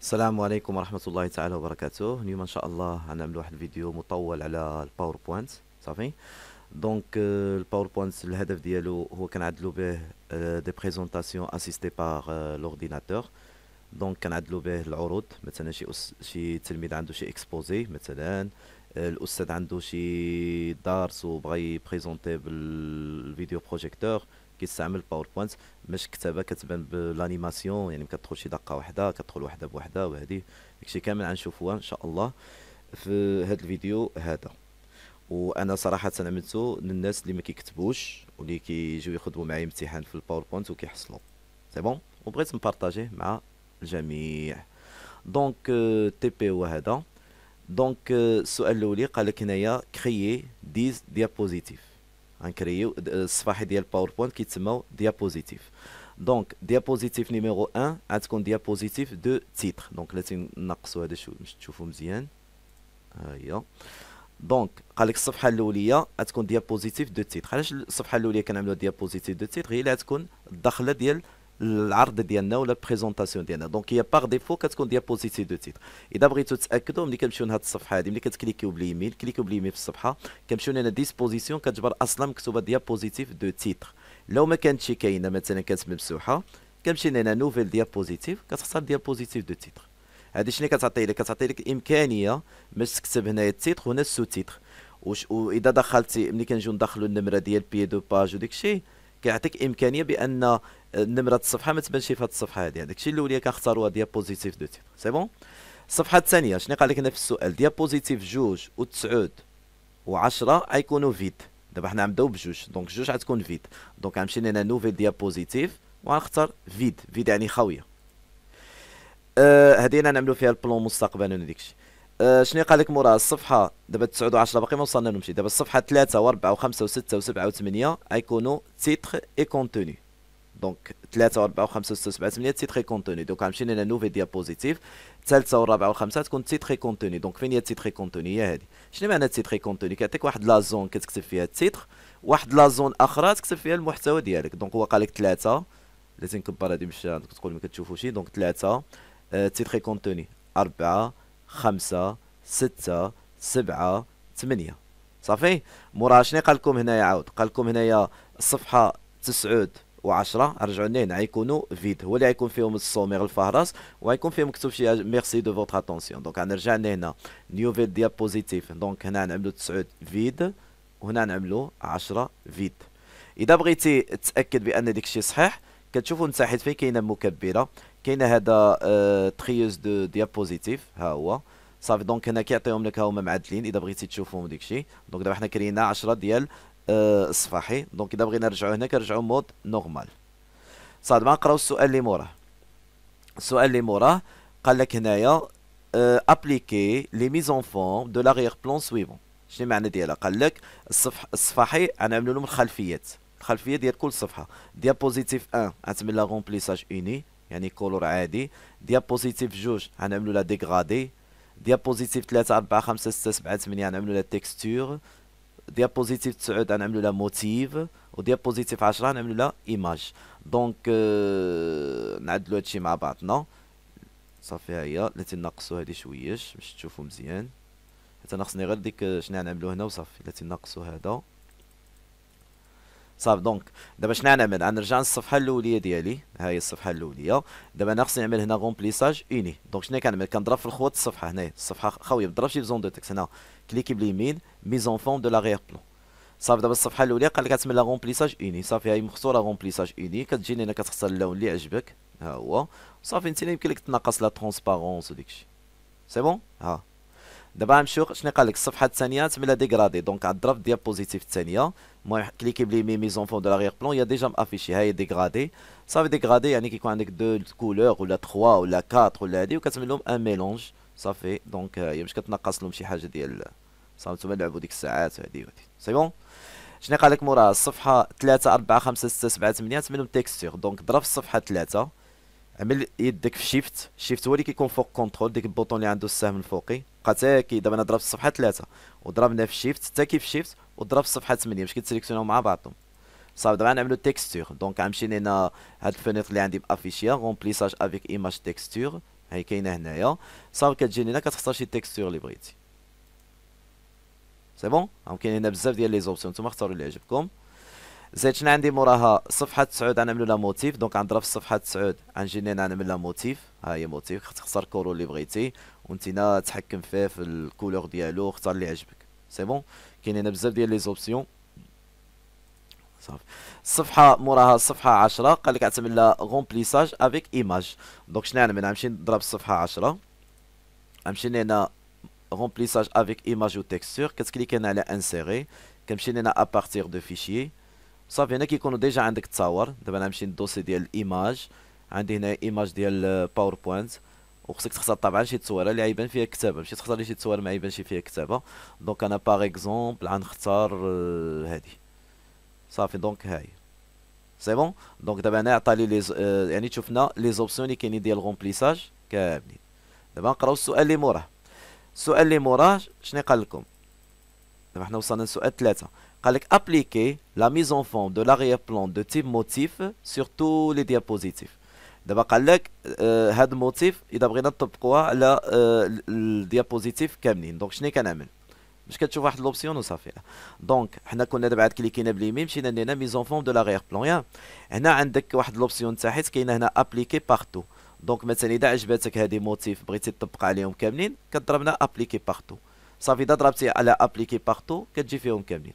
السلام عليكم ورحمة الله تعالى وبركاته اليوم ان شاء الله غنعمل واحد الفيديو مطول على الباوربوينت صافي دونك الباوربوينت الهدف ديالو هو كنعدلو به دي بريزونطاسيون اسيستي بار لورديناتور دونك كنعدلو به العروض مثلا شي أس... شي تلميذ عنده شي اكسبوزي مثلا آه، الاستاذ عنده شي دارس وبغى يبريزونتي بالفيديو بروجيكتور كيستعمل باوربوينت باش كتابه كتبان بالانيماسيون يعني ما كتدخلش دقه وحده كتدخل وحده بوحده وهذه داكشي كامل غنشوفوها ان شاء الله في هذا الفيديو هذا وانا صراحه عملته للناس اللي ما كيكتبوش واللي كيجيو يخدموا معايا امتحان في الباوربوينت وكيحصلوا سي بون وبغيت نبارطاجيه مع الجميع دونك تي بي هو هذا دونك euh, السؤال الاولي قال لك هنايا كريي 10 ديابوزيتيف غنكريو الصفحه ديال باوربوينت كيتسموا ديابوزيتيف دونك ديابوزيتيف نيميرو 1 غتكون ديابوزيتيف دو تيتر دونك لا تنقصوا هذا شو باش تشوفوا مزيان ها هي دونك قالك الصفحه الاوليه غتكون ديابوزيتيف دو تيتر علاش الصفحه الاوليه كنعملوا ديابوزيتيف دو تيتر هي اللي غتكون الدخله ديال العرض ديالنا ولا البريزونطاسيون ديالنا دونك هي باغ ديفو كتكون ديابوزيتيف دو تيتر اذا بغيتو تاكدوا ملي كنمشيو لهاد الصفحه هذه ملي كتكليكيو باليمين كليكيو باليمين في الصفحه كنمشيو لهنا ديسبوزيسيون كتجبر اصلا مكتوبه ديابوزيتيف دو تيتر لو ما كانتش كاينه مثلا كانت ممسوحه كنمشي لهنا نوفيل ديابوزيتيف كتختار ديابوزيتيف دو تيتر هادي شنو كتعطي لك كتعطي لك الامكانيه باش تكتب هنايا التيتر وهنا السو تيتر واذا دخلتي ملي كنجيو ندخلوا النمره ديال بي دو باج وداك الشيء كيعطيك امكانيه بان نمره الصفحه ما تبانش في هذه الصفحه هذه هذاك الشيء الاولى كنختاروها ديابوزيتيف دو تيب سي بون الصفحه الثانيه شنو قال لك هنا في السؤال ديابوزيتيف جوج وتسعود و10 غيكونوا فيد دابا حنا غنبداو بجوج دونك جوج غتكون فيد دونك غنمشي لهنا نوفيل ديابوزيتيف وغنختار فيد فيد يعني خاويه هذه أه نعملو فيها البلون مستقبلا وداكشي أه شنو قال لك موراها الصفحه دابا 9 و10 باقي ما وصلنا لهمشي دابا الصفحه 3 و4 و5 و6 و7 و8 غيكونوا تيتر اي كونتوني دونك 3 و4 و5 و 6 و 7 8 سي تري كونتوني دونك غنمشي لنا نوفي ديابوزيتيف الثالثه و والخامسه تكون سي تري كونتوني دونك فين هي سي تري كونتوني هي هذه شنو معنى سي تري كونتوني كيعطيك واحد لا زون كتكتب فيها التيتر واحد لا زون اخرى تكتب فيها المحتوى ديالك دونك هو قال لك ثلاثه لازم نكبر هذه باش تقول ما كتشوفوش دونك ثلاثه سي تري كونتوني اربعه خمسه سته سبعه ثمانيه صافي مورا شنو قال لكم هنايا عاود قال لكم هنايا الصفحه تسعود وعشرة رجعوا لنا غيكونوا فيد هو اللي غيكون فيهم السومير الفهرس وغيكون فيهم مكتوب شي ميرسي دو فوتر اتونسيون دونك غنرجع لهنا نيو فيد ديابوزيتيف دونك هنا نعملو تسعود فيد وهنا نعملو عشرة فيد اذا بغيتي تاكد بان الشيء صحيح كتشوفوا انت تحت فين كاينه مكبره كاينه هذا تريوز دو ديابوزيتيف ها هو صافي دونك هنا كيعطيهم لك هما معدلين اذا بغيتي تشوفهم الشيء دونك دابا حنا كرينا 10 ديال الصفاحي آه، دونك اذا بغينا نرجعوا هنا كنرجعوا مود نورمال صاد ما نقراو السؤال اللي موراه السؤال اللي موراه قال لك هنايا ابليكي لي ميز اون فون دو لاغيير بلون سويفون شنو المعنى ديالها قال لك الصفح الصفاحي غنعملو لهم الخلفيات الخلفيه ديال كل صفحه ديابوزيتيف 1 غنتعمل لها غومبليساج اوني يعني كولور عادي ديابوزيتيف 2 غنعملو لها ديغرادي ديابوزيتيف 3 4 5 6 7 8 غنعملو لها تكستور ديابوزيتيف 9 غنعملو لها موتيف وديابوزيتيف 10 غنعملو لها ايماج دونك آه نعدلوا هادشي مع بعضنا صافي ها هي التي ناقصوا هادي شويش باش تشوفوا مزيان حتى ناقصني غير ديك شنو غنعملو هنا وصافي التي ناقصوا هذا صافي دونك دابا شنو نعمل غنرجع للصفحه الاوليه ديالي ها هي الصفحه الاوليه دابا انا خصني نعمل هنا غومبليساج اوني دونك شنو كنعمل كنضرب في الخوات الصفحه هنا الصفحه خاويه ما تضربش في زون دو تكست هنا كليكي باليمين ميزون فون دو لاغيير بلون صافي دابا الصفحه الاولى قال لك كتسمى لا غومبليساج اوني صافي هاي مخصوره غومبليساج اوني كتجيني هنا كتختار اللون اللي عجبك ها هو صافي انت يمكن لك تنقص لا ترونسبارونس الشيء سي بون ها دابا غنمشيو شنو قال لك الصفحه الثانيه لا ديغرادي دونك على ديال بوزيتيف الثانيه المهم كليكي بلي مي ميزون فون دو لاغيغ بلون يا ديجا مافيشي هاي ديغرادي صافي ديغرادي يعني كيكون عندك دو كولور ولا تخوا ولا كات ولا هادي وكتعمل لهم ان ميلونج صافي دونك هي باش كتنقص لهم شي حاجه ديال صافي نتوما لعبوا ديك الساعات وهادي وهادي سي بون شنو قال لك موراها الصفحه 3 4 5 6 7 8 8 لهم تيكستور دونك ضرب الصفحه 3 عمل يدك في شيفت شيفت هو اللي كيكون فوق كونترول ديك البوطون اللي عنده السهم الفوقي بقى حتى كي دابا انا ضربت الصفحه ثلاثه وضربنا في شيفت حتى كيف شيفت وضرب الصفحه 8 باش كيتسيليكسيوناو مع بعضهم صافي دابا غنعملو تيكستور دونك غنمشي هنا هاد الفينيتر اللي عندي بافيشيا غومبليساج افيك ايماج تيكستور هاي كاينه هنايا صافي كتجيني هنا كتختار شي تيكستور اللي بغيتي سي بون هاو كاين هنا بزاف ديال لي زوبسيون نتوما اختاروا اللي عجبكم زيد شنو عندي موراها صفحه تسعود غنعملو لها موتيف دونك غنضرب في صفحه تسعود غنجي لهنا نعمل لها موتيف ها هي موتيف تختار كولور اللي بغيتي نتينا تحكم فيه في الكولور ديالو اختار اللي عجبك سي بون كاين هنا بزاف ديال لي زوبسيون صافي الصفحه موراها صفحة عشرة قال لك غتعمل لها غومبليساج افيك ايماج دونك شنو نعمل غنمشي نضرب الصفحه عشرة غنمشي هنا غومبليساج افيك ايماج و تكستور كتكليك هنا على انسيري كنمشي هنا ابارتيغ دو فيشيي صافي هنا كيكونوا ديجا عندك تصاور دابا انا نمشي للدوسي ديال الايماج عندي هنا ايماج ديال باوربوينت وخصك تختار طبعا شي تصويره اللي عيبان فيها كتابه ماشي تختار لي شي تصويره ما عيبانش فيها كتابه دونك انا باغ اكزومبل غنختار هادي صافي دونك هاي سي بون دونك دابا انا عطالي لي آه يعني شفنا لي زوبسيون اللي كاينين ديال غومبليساج كاملين دابا نقراو السؤال اللي موراه السؤال اللي موراه شنو قال لكم دابا حنا وصلنا لسؤال ثلاثة qu'allez appliquer la mise en forme de l'arrière-plan de type motif sur tous les diapositives. دابا قال لك هذا الموتيف اذا بغينا نطبقوها على الديابوزيتيف كاملين دونك شنو كنعمل باش كتشوف واحد لوبسيون وصافي دونك حنا كنا دابا عاد كليكينا باليمين مشينا لهنا ميزون فون دو لاغيغ بلون يا هنا عندك واحد لوبسيون تحت كاينه هنا ابليكي بارتو دونك مثلا اذا عجبتك هادي موتيف بغيتي تطبق عليهم كاملين كضربنا ابليكي بارتو صافي اذا ضربتي على ابليكي بارتو كتجي فيهم كاملين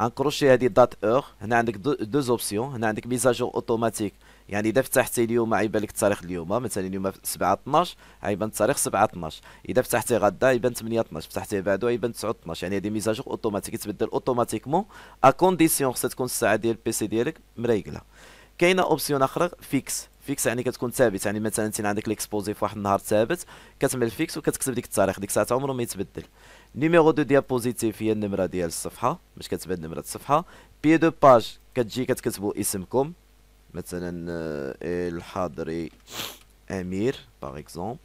غنكروشي هادي دات اور هنا عندك دو زوبسيون هنا عندك ميزاجور اوتوماتيك يعني اذا فتحتي اليوم عيبان لك التاريخ اليوم آه، مثلا اليوم 7 12 عيبان التاريخ 7 12 اذا فتحتي غدا عيبان 8 12 فتحتي بعدو عيبان 9 12 يعني هادي ميزاجور اوتوماتيك تبدل اوتوماتيكمون ا كونديسيون خصها تكون الساعه ديال البيسي ديالك مريقله كاينه اوبسيون اخرى فيكس فيكس يعني كتكون ثابت يعني مثلا انت عندك ليكسبوزي في واحد النهار ثابت كتعمل فيكس وكتكتب ديك التاريخ ديك الساعه عمره ما يتبدل نيميرو دو ديابوزيتيف هي النمره ديال الصفحه باش كتبان نمره الصفحه بي دو باج كتجي كتكتبوا اسمكم مثلا آه، الحاضري امير باغ اكزومبل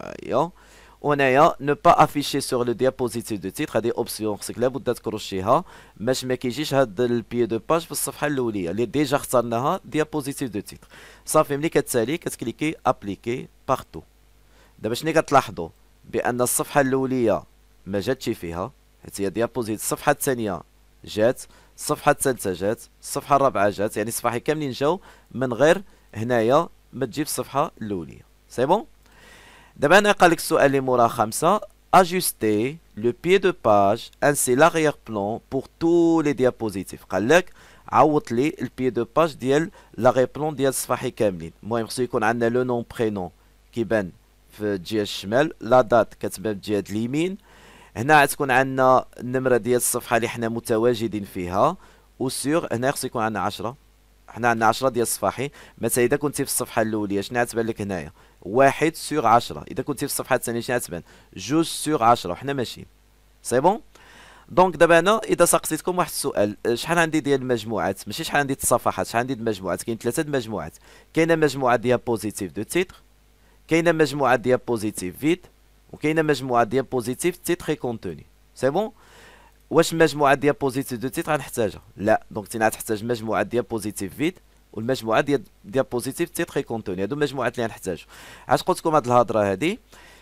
ايوا ونايا نو با افيشي سور لو ديابوزيتيف دو تيتر هذه اوبسيون خصك لابد تكروشيها باش ما كيجيش هاد البي دو باج في الصفحه الاوليه اللي ديجا اخترناها ديابوزيتيف دو تيتر صافي ملي كتسالي كتكليكي ابليكي بارتو دابا شنو كتلاحظوا بان الصفحه الاوليه ما جاتش فيها حيت هي ديابوزيت الصفحه الثانيه جات الصفحه الثالثه جات الصفحه الرابعه جات يعني الصفحه كاملين جاو من غير هنايا ما تجيب الصفحه الاوليه سي بون دابا انا قالك السؤال اللي مورا خمسة اجوستي لو بيي دو باج انسي لاغيير بلون بور تو لي ديابوزيتيف قالك عوض لي البي دو باج ديال لاغيير بلون ديال الصفاحي كاملين المهم خصو يكون عندنا لو نون برينون كيبان في الجهه الشمال لا دات كتبان في الجهه اليمين هنا تكون عندنا النمره ديال الصفحه اللي حنا متواجدين فيها وسيغ هنا خصو يكون عندنا 10 حنا عندنا 10 ديال الصفاحي مثلا اذا كنتي في الصفحه الاوليه شنو غتبان لك هنايا واحد سور 10 اذا كنتي في الصفحه شنو غتبان جوج سور 10 وحنا ماشيين سي بون دونك دابا انا اذا سقسيتكم واحد السؤال آه، شحال عندي ديال المجموعات ماشي شحال عندي الصفحات شحال عندي المجموعات كاين ثلاثه المجموعات كاينه مجموعه ديال بوزيتيف دو تيتر كاينه مجموعه ديال بوزيتيف فيد وكاينه مجموعه ديال بوزيتيف تيتر اي كونتوني سي بون واش المجموعه ديال بوزيتيف دو تيتر غنحتاجها لا دونك تينا غتحتاج مجموعه ديال بوزيتيف فيد والمجموعه ديال ديابوزيتيف تي تري كونتوني هادو المجموعات اللي غنحتاجو علاش قلت لكم هاد الهضره هادي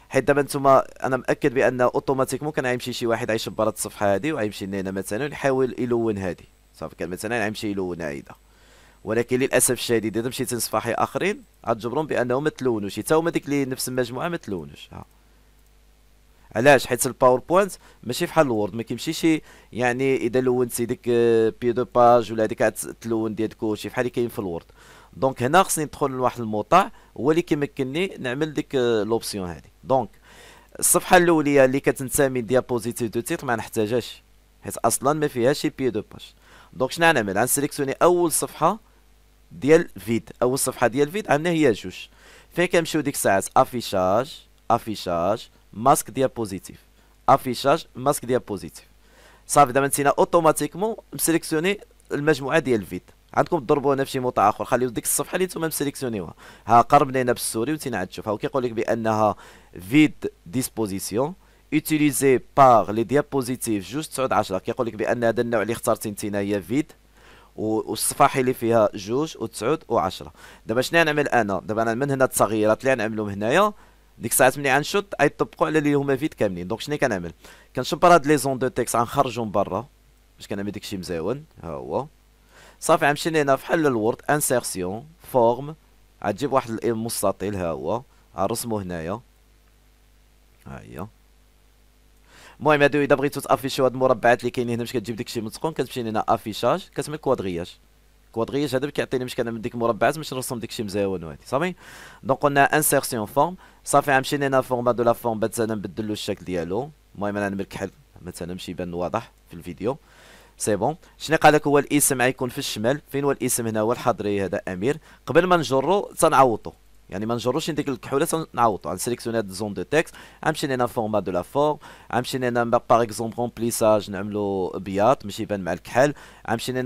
حيت دابا نتوما انا مأكد بان اوتوماتيكمون كان غيمشي شي واحد عايش هاد الصفحه هادي وغيمشي لهنا مثلا ويحاول يلون هادي صافي كان مثلا غيمشي يلون عايده ولكن للاسف الشديد اذا مشيت لصفاحي اخرين غتجبرهم بانهم ما تلونوش حتى هما ديك اللي نفس المجموعه ما تلونوش ها علاش حيت الباوربوينت ماشي بحال الوورد ما كيمشيش يعني اذا لونتي ديك بي دو باج ولا هذيك تلون ديال كلشي بحال اللي كاين في الوورد دونك هنا خصني ندخل لواحد الموطع هو اللي كيمكنني نعمل ديك لوبسيون آه، هذه دونك الصفحه الاوليه اللي كتنتمي ديابوزيتيف دو تيتر ما نحتاجهاش حيت اصلا ما فيهاش بي دو باج دونك شنو غنعمل غنسيليكسيوني اول صفحه ديال فيد اول صفحه ديال فيد عندنا هي جوج فين كنمشيو ديك الساعات افيشاج افيشاج ماسك ديال بوزيتيف افيشاج ماسك ديال بوزيتيف صافي دابا نسينا اوتوماتيكمون مسيليكسيوني المجموعه ديال الفيد عندكم تضربوا هنا فشي موطع اخر خليو ديك الصفحه اللي نتوما مسيليكسيونيوها ها قربنا هنا بالسوري ونتينا عاد تشوف ها كيقول لك بانها فيد ديسبوزيسيون اوتيليزي باغ لي ديابوزيتيف جوج تسعود عشرة كيقول لك بان هذا النوع اللي اخترتي نتينا هي فيد والصفحه اللي فيها جوج وتسعود وعشرة دابا شنو نعمل انا دابا انا من هنا التغييرات اللي غنعملهم هنايا ديك الساعات ملي غنشد غيطبقوا على اللي هما فيت كاملين دونك شنو كنعمل كنشب هاد لي زون دو تيكس غنخرجهم برا باش كنعمل داكشي مزيون ها هو صافي غنمشي لهنا فحال الورد انسيرسيون فورم غتجيب واحد الام مستطيل ها هو غنرسمو هنايا ها هي المهم هادو اذا بغيتو تافيشيو هاد المربعات اللي كاينين هنا باش كتجيب داكشي متقون كتمشي لهنا افيشاج كتعمل كوادغياج كوادريج هذا كيعطيني باش كنعمل ديك المربعات باش نرسم داكشي مزيون وهادي صافي دونك قلنا انسيرسيون فورم صافي غنمشي لهنا فورم دو لا فورم مثلا نبدل له الشكل ديالو المهم انا حل مثلا باش يبان واضح في الفيديو سي بون شنو قال لك هو الاسم غيكون في الشمال فين هو الاسم هنا هو الحضري هذا امير قبل ما نجرو تنعوضو Je vais sélectionner des zones de texte, je vais faire, le format de la forme, par exemple le remplissage de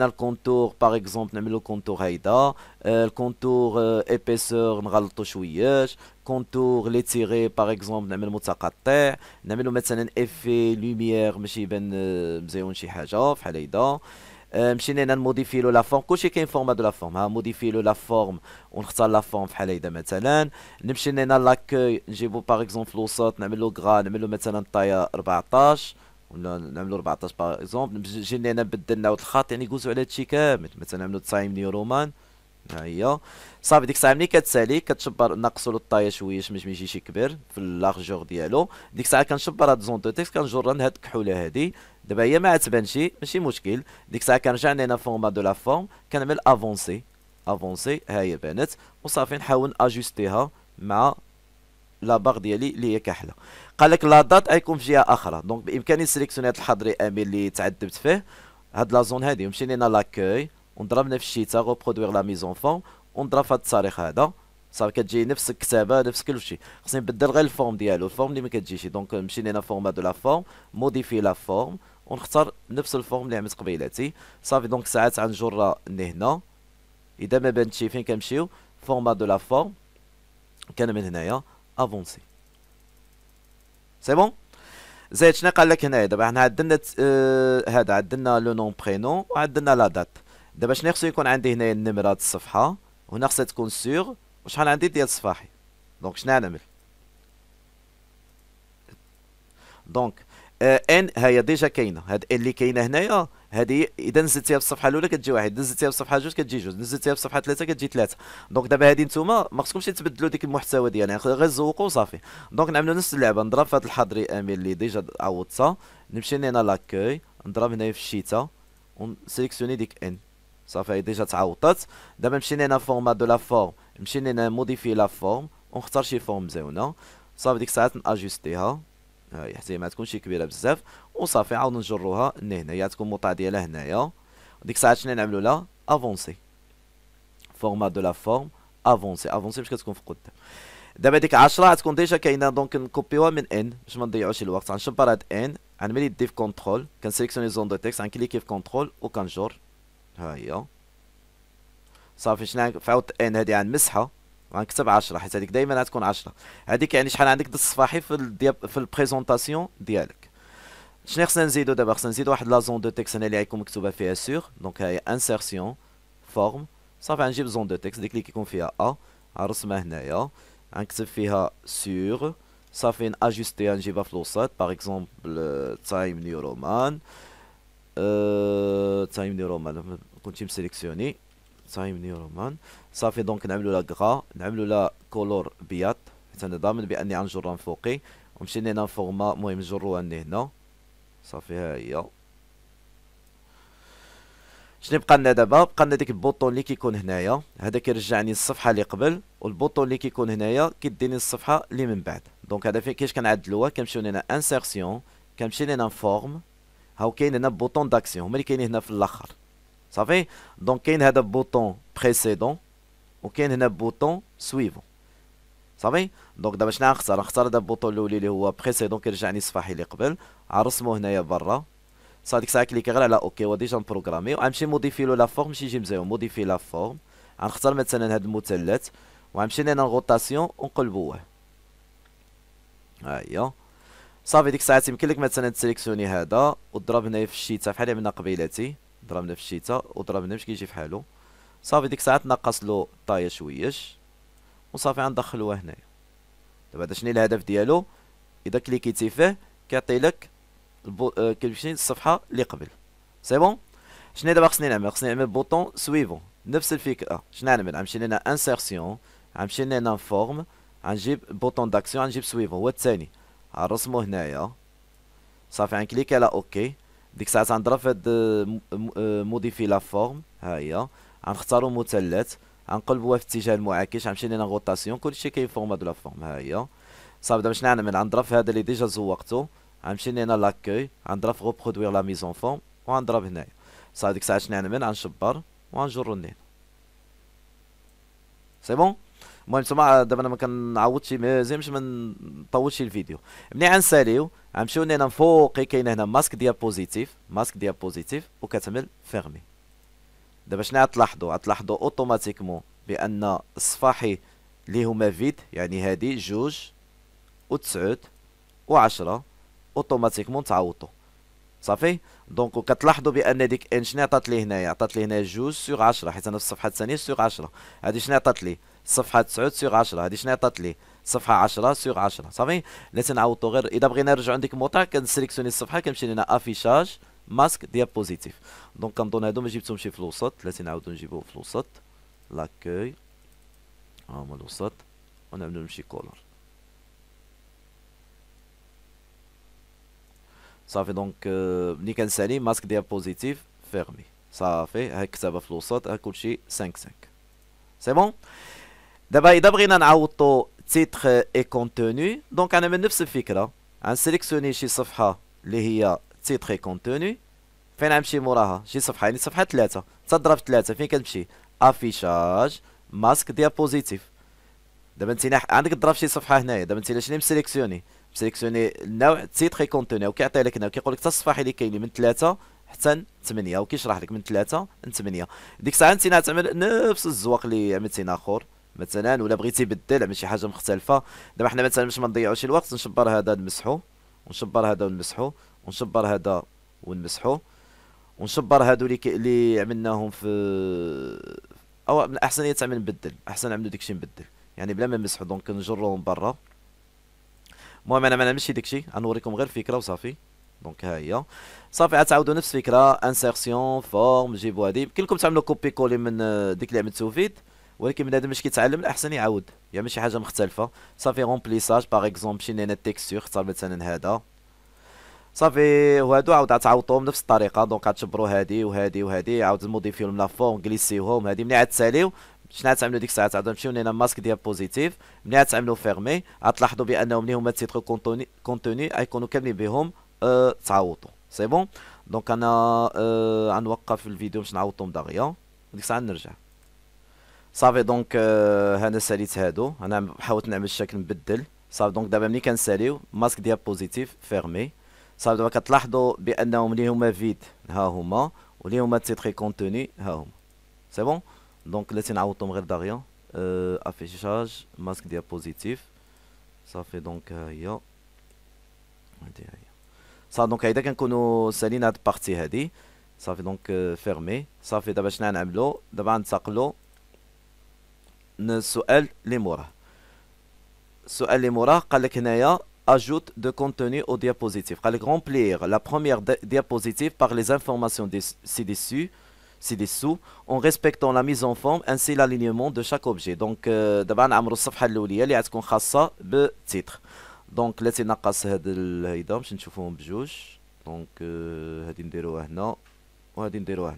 contour de la forme, le contour de la le contour épaisseur contour de la exemple le contour par exemple, le de contour contour Euh, مشينا هنا نموديفي له لا فورم كلشي كاين فورما دو لا فورم ها موديفي له لا فورم ونختار لا فورم بحال هيدا مثلا نمشي هنا لاكوي نجيبو باغ اكزومبل وسط نعمل له غرا نعمل له مثلا الطايه 14 ولا نعملو 14 باغ اكزومبل جينا هنا بدلنا هاد الخط يعني ندوزو على هادشي كامل مثلا نعملو تسايم نيورومان ها هي صافي ديك الساعه ملي كتسالي كتشبر نقصوا له الطايه شويه باش ما يجيش يكبر في لاغجور ديالو ديك الساعه كنشبر هاد زون دو تيكس كنجر هاد الكحوله هادي دابا هي ما عتبانش ماشي مشكل ديك الساعه كنرجع لينا فورما دو لا فورم كنعمل افونسي افونسي ها هي بانت وصافي نحاول اجوستيها مع لا باغ ديالي اللي هي كحله قال لك لا دات غيكون في جهه اخرى دونك بامكاني سيليكسيوني هذا الحضري امين اللي تعذبت فيه هاد لا زون هادي ومشينا لينا لاكوي ونضربنا في الشيتا غوبرودويغ لا ميزون فون ونضرب في هاد التاريخ هذا صافي كتجي نفس الكتابه نفس كل شيء خصني نبدل غير الفورم ديالو الفورم اللي ما كتجيش دونك مشينا هنا فورما دو لا فورم موديفي لا فورم ونختار نفس الفورم اللي عملت قبيلاتي صافي دونك ساعات غنجر لهنا اذا ما بانتش فين كنمشيو فورما دو لا فورم كان من هنايا افونسي سي بون زيد شنو قال لك هنايا دابا حنا عندنا آه، هذا عندنا لو نون برينو وعندنا لا دات دابا شنو خصو يكون عندي هنايا النمره ديال الصفحه هنا خصها تكون سيغ وشحال عندي ديال صفاحي دونك شنو نعمل دونك آه، ان ها هي ديجا كاينه هاد ان اللي كاينه هنايا هذه اذا نزلتيها في الصفحه الاولى كتجي واحد نزلتيها في الصفحه جوج كتجي جوج نزلتيها في الصفحه ثلاثه كتجي ثلاثه دونك دابا هذه نتوما ما خصكمش تبدلوا ديك المحتوى ديالها يعني غير زوقوا وصافي دونك نعملوا نفس اللعبه نضرب في هذا الحضري امين اللي ديجا عوضتها نمشي هنا لاكوي نضرب هنايا في الشيتا ونسيليكسيوني ديك ان صافي هي ديجا تعوضت دابا مشينا هنا فورما دو لا فورم مشينا هنا موديفي لا فورم ونختار شي فورم مزيونه صافي ديك الساعات ناجوستيها حتى ما تكونش كبيره بزاف وصافي عاود نجروها لهنايا تكون مطع ديالها هنايا ديك الساعه شنو نعملو لها افونسي فورما دو لا فورم افونسي افونسي باش كتكون في قدام دابا ديك 10 غتكون ديجا كاينه دونك نكوبيوها من ان باش ما نضيعوش الوقت غنشبر هاد ان غنملي يدي في كونترول كنسيليكسيوني زون دو تيكست غنكليكي في كونترول وكنجر ها هي صافي شنو عاود ان هادي غنمسحها غنكتب 10 حيت هذيك دائما غتكون 10 هذيك يعني شحال عندك الصفاحي في الدي... في البريزونطاسيون ديالك شنو خصنا نزيدو دابا خصنا نزيدو واحد لا زون دو تيكست هنا اللي غيكون مكتوبه فيها سور دونك هي انسيرسيون فورم صافي غنجيب زون دو تيكست ديك اللي كيكون فيها ا غنرسمها هنايا غنكتب فيها سور صافي ناجوستي غنجيبها في الوسط باغ اكزومبل تايم نيورومان أه... تايم نيورومان كنت مسيليكسيوني تايم رومان صافي دونك نعملو لها كغا نعملو لها كولور بياض حتى انا ضامن باني غنجرها من فوقي ومشينا لنا فورما المهم نجروها من هنا صافي ها هي شنو بقى لنا دابا بقى لنا ديك البوطون اللي كيكون هنايا هذا كيرجعني للصفحه اللي قبل والبوطون اللي كيكون هنايا كيديني للصفحه اللي من بعد دونك هذا فين كيفاش كنعدلوها كنمشيو لنا انسيرسيون كنمشي لنا فورم هاو كاين هنا بوطون داكسيون هما اللي كاينين هنا في الاخر صافي دونك كاين هذا بوطون بريسيدون وكاين هنا بوطون سويفون صافي دونك دابا شنو غنختار نختار هذا البوطون الاولي اللي هو بريسيدون كيرجعني الصفحه اللي قبل غنرسمو هنايا برا صافي ديك الساعه كليك غير على اوكي هو ديجا مبروغرامي وغنمشي موديفي لو لا فورم شي يجي مزيان موديفي لا فورم غنختار مثلا هاد المثلث وغنمشي لهنا غوتاسيون ونقلبوه ها هي صافي ديك الساعه يمكن لك مثلا تسيليكسيوني هذا ضرب هنايا في الشيتا بحال اللي عملنا قبيلتي ضربنا في الشتاء وضربنا باش كيجي فحالو صافي ديك الساعه تنقص له طايه شويش وصافي غندخلوها هنايا دابا هذا شنو الهدف ديالو اذا كليكيتي فيه كيعطي لك البو... آه كيمشي للصفحه اللي قبل سي بون شنو دابا خصني نعمل خصني نعمل بوطون سويفون نفس الفكره شنو نعمل غنمشي لنا انسيرسيون غنمشي لنا فورم غنجيب بوطون داكسيون غنجيب سويفون هو الثاني غنرسمو هنايا صافي غنكليك على اوكي ديك الساعه غنضرب آه، آه، موديفي لا فورم ها هي غنختاروا مثلث غنقلبوها في الاتجاه المعاكس غنمشي لنا غوتاسيون كلشي فورما دو لا فورم ها هي صافي دابا شنو نعمل غنضرب في هذا اللي ديجا زوقته غنمشي لهنا لاكوي غنضرب في غوبرودوير لا ميزون فورم وغنضرب هنايا صافي ديك الساعه شنو نعمل غنشبر وغنجرو لهنا سي بون المهم سمع دابا انا ما كنعوضش ما زعمش ما نطولش الفيديو ملي غنساليو غنمشيو لنا فوقي كاين هنا ماسك ديال بوزيتيف ماسك ديال بوزيتيف وكتعمل فيرمي دابا شنو غتلاحظوا غتلاحظوا اوتوماتيكمون بان الصفاحي اللي هما فيد يعني هادي جوج وتسعود وعشرة اوتوماتيكمون تعوضوا صافي دونك كتلاحظوا بان ديك ان شنو عطات لي هنايا عطات لي هنايا جوج سوغ عشرة حيت انا في الصفحه الثانيه سوغ عشرة هادي شنو عطات لي صفحه 9 سيغ 10 هذه شنو عطات لي صفحه 10 سيغ 10 صافي ليت نعوضو غير اذا بغينا نرجعو عندك الموطع كنسليكسيوني الصفحه كنمشي لنا افيشاج ماسك ديابوزيتيف دونك كنظن هادو ما جبتهمش في الوسط لاتي نعاودو نجيبو في الوسط لاكوي ها الوسط ونعملو نمشي كولور صافي دونك ملي كنسالي ماسك ديابوزيتيف فيرمي صافي هاك كتابه في الوسط ها كلشي 5 5 سي بون دابا اذا بغينا نعوضو تيتر اي كونتوني دونك انا من نفس الفكره غنسيليكسيوني شي صفحه اللي هي تيتر اي كونتوني فين غنمشي موراها شي صفحه يعني صفحه ثلاثه تضرب ثلاثه فين كتمشي افيشاج ماسك ديابوزيتيف دابا انت عندك ضرب شي صفحه هنايا دابا انت شنو مسيليكسيوني مسيليكسيوني النوع تيتر اي كونتوني وكيعطي لك هنا وكيقول لك حتى الصفحه اللي كاين من ثلاثه حتى 8 وكيشرح لك من 3 ل 8 ديك الساعه انت غتعمل نفس الزواق اللي عملتي اخر مثلا ولا بغيتي بدل شي حاجه مختلفه دابا حنا مثلا باش ما نضيعوش الوقت نشبر هذا نمسحو ونشبر هذا ونمسحو ونشبر هذا ونمسحو ونشبر هادو اللي اللي عملناهم في او من الاحسن يتعمل نبدل احسن نعملو داكشي نبدل يعني بلا ما نمسحو دونك نجرهم برا المهم انا ما نعملش داكشي غنوريكم غير فكره وصافي دونك ها هي صافي عتعاودوا نفس الفكره انسيرسيون فورم جيبوا هادي يمكن لكم تعملوا كوبي كولي من ديك اللي عملتو فيد ولكن بنادم باش كيتعلم الاحسن يعاود يا يعني ماشي حاجه مختلفه صافي غومبليساج باغ اكزومبل شي نانا تيكستور اختار مثلا هذا صافي وهادو عاود تعاوطوهم نفس الطريقه دونك غتجبروا هادي وهادي وهادي عاود موديفيهم لا فورم غليسيوهم هادي ملي عاد تساليو شنو غتعملوا ديك الساعه تعاودوا نمشيو لينا ماسك ديابوزيتيف ملي عاد تعملوا فيرمي غتلاحظوا بانهم ملي هما تيتر كونتوني كونتوني غيكونوا كاملين بهم أه تعاوطوا سي بون دونك انا أه غنوقف الفيديو باش نعاوطهم دغيا ديك الساعه نرجع صافي دونك آه انا ساليت هادو انا حاولت نعمل الشكل مبدل صافي دونك دابا ملي كنساليو ماسك ديال بوزيتيف فيرمي صافي دابا كتلاحظوا بانهم ملي هما فيد ها هما ولي هما تيتري كونتوني ها هما سي بون دونك لا تنعوضهم غير داغيا آه افيشاج ماسك ديال بوزيتيف صافي دونك ها هي هادي هي صافي دونك هيدا كنكونوا سالينا هاد البارتي هادي صافي دونك آه، فيرمي صافي دابا شنو غنعملو دابا غنتقلو السؤال اللي موراه السؤال اللي ajoute de contenu au diapositive قال remplir la première diapositive par les informations ci-dessus en respectant la mise en forme ainsi l'alignement de chaque objet donc دابا نعمرو الصفحه الاوليه اللي غتكون خاصه بالتيتر دونك التي نقص هاد باش نشوفوهم بجوج دونك هادي نديروها هنا وهادي نديروها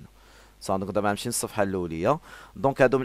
هنا الاوليه دونك هادو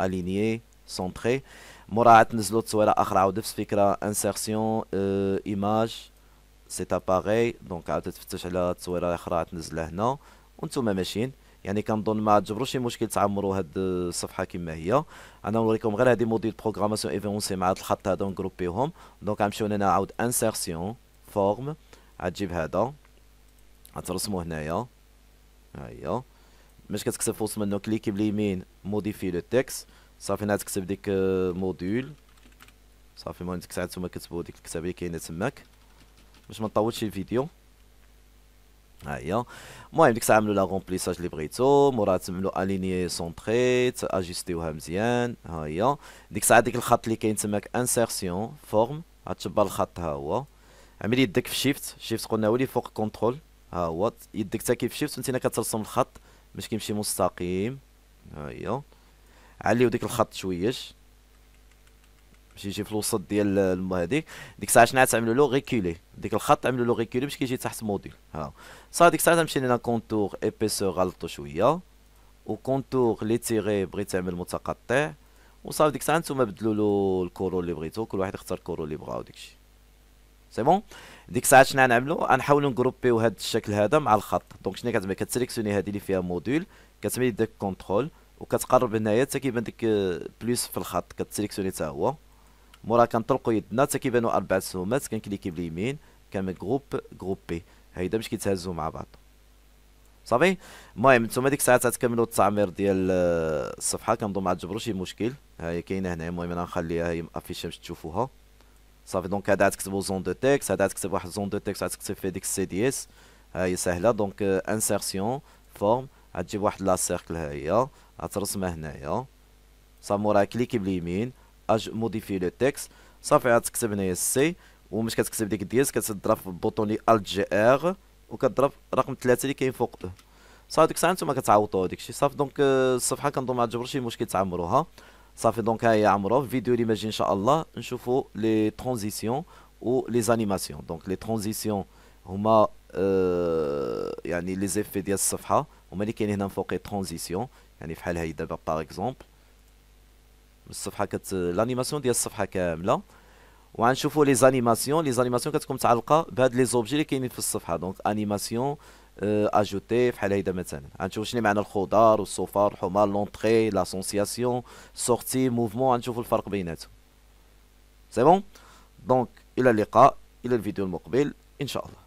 اليني سونتري موراها تنزلوا تصويره اخرى عاود نفس الفكره انسيرسيون اه ايماج سي اباري دونك عاود تفتش على تصويره اخرى تنزلها هنا وانتم ماشيين يعني كنظن ما تجبروش شي مشكل تعمروا هاد الصفحه كما هي انا نوريكم غير هادي موديل بروغراماسيون ايفونسي مع هاد الخط هذا ونكروبيهم دونك غنمشيو هنا عاود انسيرسيون فورم غتجيب هذا غترسمو هنايا ها هي باش كتكتب في وسط منه كليكي باليمين موديفي لو تيكست صافي نعاد تكتب ديك موديول صافي المهم ديك الساعه نتوما كتبوا ديك الكتابه اللي كاينه تماك باش ما نطولش الفيديو ها هي المهم ديك الساعه عملوا لا غومبليساج اللي بغيتو موراها تعملوا اليني سونتري تاجيستيوها مزيان ها هي ديك الساعه ديك الخط اللي كاين تماك انسيرسيون فورم غتبع الخط ها هو عمل يدك في شيفت شيفت قلنا هو فوق كونترول ها هو يدك تا كيف شيفت وانت كترسم الخط باش كيمشي مستقيم ها هي عليو ديك الخط شويش باش يجي في الوسط ديال هذيك ديك الساعه شنو تعملوا له ريكولي ديك الخط عملوا له ريكولي باش كيجي تحت موديل ها صافي ديك الساعه تمشي لنا كونتور ايبيسور غلطو شويه وكونتور لي تيغي بغيت تعمل متقطع وصافي ديك الساعه نتوما بدلوا له الكورو اللي بغيتو كل واحد اختار الكورو اللي بغا داكشي سي بون ديك الساعه شنو غنعملو غنحاولو نجروبيو هاد الشكل هذا مع الخط دونك شنو كتعمل كتسيليكسيوني هادي اللي فيها موديول كتعمل يدك كونترول وكتقرب هنايا حتى كيبان ديك بليس في الخط كتسيليكسيوني حتى هو مورا كنطلقو يدنا حتى كيبانو اربع سهومات كنكليكي باليمين كنعمل جروب جروبي هيدا باش كيتهزو مع بعض صافي المهم نتوما ديك الساعه تكملوا التعمير ديال آه، الصفحه كنظن ما تجبروا شي مشكل ها هي كاينه هنا المهم انا غنخليها هي مافيشه باش تشوفوها صافي دونك هذا تكتبوا زون دو تكست هذا تكتب واحد زون دو تكست تكتب فيه ديك السي دي اس ها هي سهله دونك انسيرسيون فورم غتجيب واحد لا سيركل ها هي غترسمها هنايا صافي موراها كليكي باليمين اج موديفي لو تكست صافي غتكتب هنايا السي ومش كتكتب ديك ديس كتضرب في البوطون لي الت جي ار وكتضرب رقم ثلاثة اللي كاين فوقه صافي ديك الساعه نتوما كتعوضوا هذاك الشيء صافي دونك الصفحه كنظن ما تجبرش شي مشكل تعمروها صافي دونك ها هي عمرو فيديو اللي ماجي ان شاء الله نشوفوا لي ترانزيسيون و لي زانيماسيون دونك لي ترانزيسيون هما أه يعني لي زيفي ديال الصفحه هما اللي كاينين هنا من فوق ترانزيسيون يعني بحال هاي دابا باغ اكزومبل الصفحه كت لانيماسيون ديال الصفحه كامله وغنشوفوا لي زانيماسيون لي زانيماسيون كتكون متعلقه بهاد لي زوبجي اللي كاينين في الصفحه دونك انيماسيون اجوتي آه، فحال هيدا مثلا غنشوف شنو معنى الخضار والصفار الحمار لونطري لاسونسياسيون سورتي موفمون غنشوفو الفرق بيناتهم سي بون دونك الى اللقاء الى الفيديو المقبل ان شاء الله